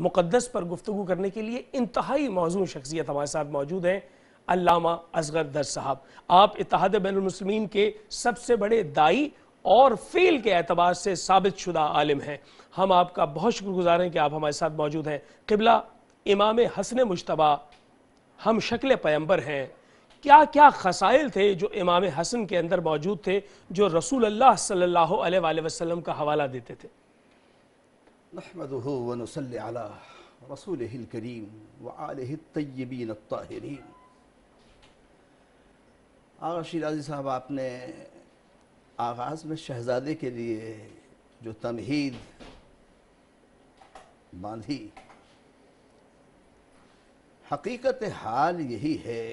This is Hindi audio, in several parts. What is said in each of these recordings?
मुक़दस पर गुफ्तु करने के लिए इंतहाई मौजू शख्सियत हमारे साथ मौजूद हैं अलामा असगर दर साहब आप इतिहाद बैनमसलिम के सबसे बड़े दाई और फेल के एतबार से साबित शुदा आलिम हैं हम आपका बहुत शुक्रगुजार हैं कि आप हमारे साथ मौजूद हैं किबला इमाम हसन मुशतबा हम शक्ल पैम्बर हैं क्या क्या खसाइल थे जो इमाम हसन के अंदर मौजूद थे जो रसूल अल्लाह सल्लल्लाहु अलैहि वसल्लम का हवाला देते थे नहमदहू वनसल रसूल करीम वाल तय्यबीन आग आगा शिराजी साहब आपने आगाज़ में शहज़ादे के लिए जो तमहीद बांधी हकीकत हाल यही है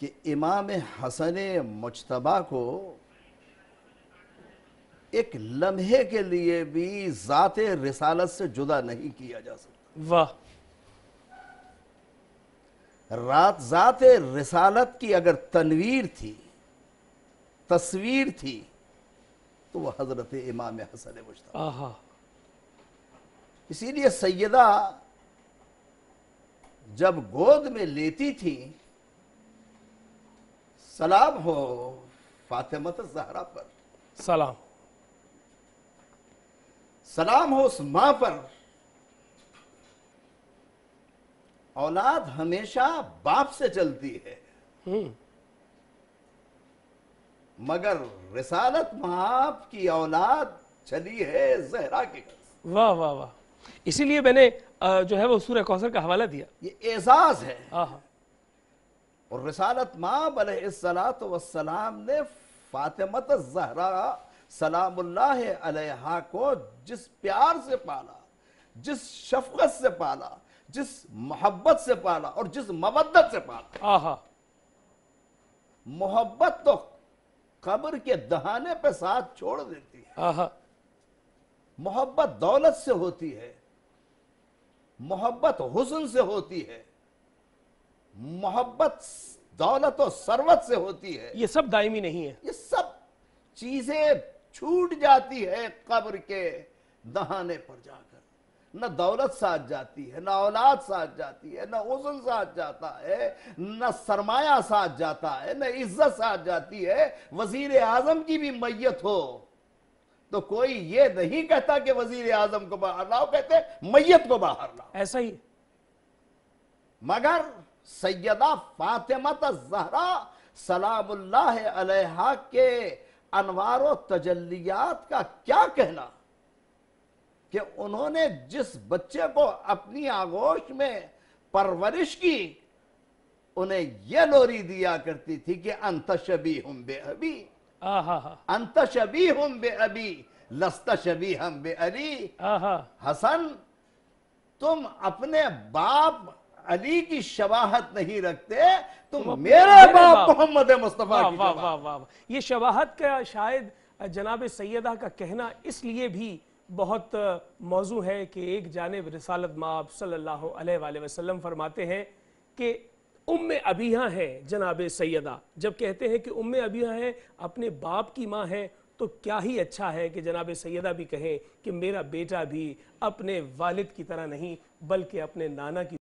कि इमाम हसन मुजतबा को एक लम्हे के लिए भी ज़ात रिसालत से जुदा नहीं किया जा सकता वाह रात ज़ात रिसालत की अगर तनवीर थी तस्वीर थी तो वह हजरत इमाम हसन मुश्ता इसीलिए सैदा जब गोद में लेती थी सलाम हो फातिमत जहरा पर सलाम सलाम हो उस मां पर औलाद हमेशा बाप से चलती है हम्म। मगर रिसालत माप की औलाद चली है जहरा के घर वाह वाह वाह इसीलिए मैंने जो है वो सूर्य कौशल का हवाला दिया ये एजाज है और रिसालत माप बल सलात वसलाम ने फातिमत जहरा सलामुल्ला को जिस प्यार से पाला जिस शफकत से पाला जिस मोहब्बत से पाला और जिस मबदत से पाला मोहब्बत तो कब्र के दहाने पे साथ छोड़ देती है मोहब्बत दौलत से होती है मोहब्बत हुसन से होती है मोहब्बत दौलत और सरवत से होती है ये सब दायमी नहीं है ये सब चीजें छूट जाती है कब्र के दहाने पर जाकर न दौलत साथ जाती है न औलाद साथ जाती है न हुसन साथ जाता है न सरमाया साथ जाता है न इज्जत साथ जाती है वजीर आजम की भी मैयत हो तो कोई ये नहीं कहता कि वजीर आजम को बाहर लाओ कहते मैयत को बाहर लाओ ऐसा ही मगर सैयदा फातिमा जहरा सलामुल्लाह अलैहा के अनवार तजल्लियात का क्या कहना कि उन्होंने जिस बच्चे को अपनी आगोश में परवरिश की उन्हें यह लोरी दिया करती थी कि अंतशबी हम बे अभी अंतशबी हम बे अबी लस्तशबी हम बे अली हसन तुम अपने बाप अली की शबाहत नहीं रखते तो मेरे बाप मोहम्मद मुस्तफ़ा वाह वाह वाह ये शबाहत का शायद जनाब सैदा का कहना इसलिए भी बहुत मौजू है कि एक जानब रसालत माब सल्लल्लाहु अलैहि वसल्लम फरमाते हैं कि उम अबिया है जनाब सैदा जब कहते हैं कि उम अबिया है अपने बाप की माँ है तो क्या ही अच्छा है कि जनाब सैदा भी कहें कि मेरा बेटा भी अपने वालिद की तरह नहीं बल्कि अपने नाना की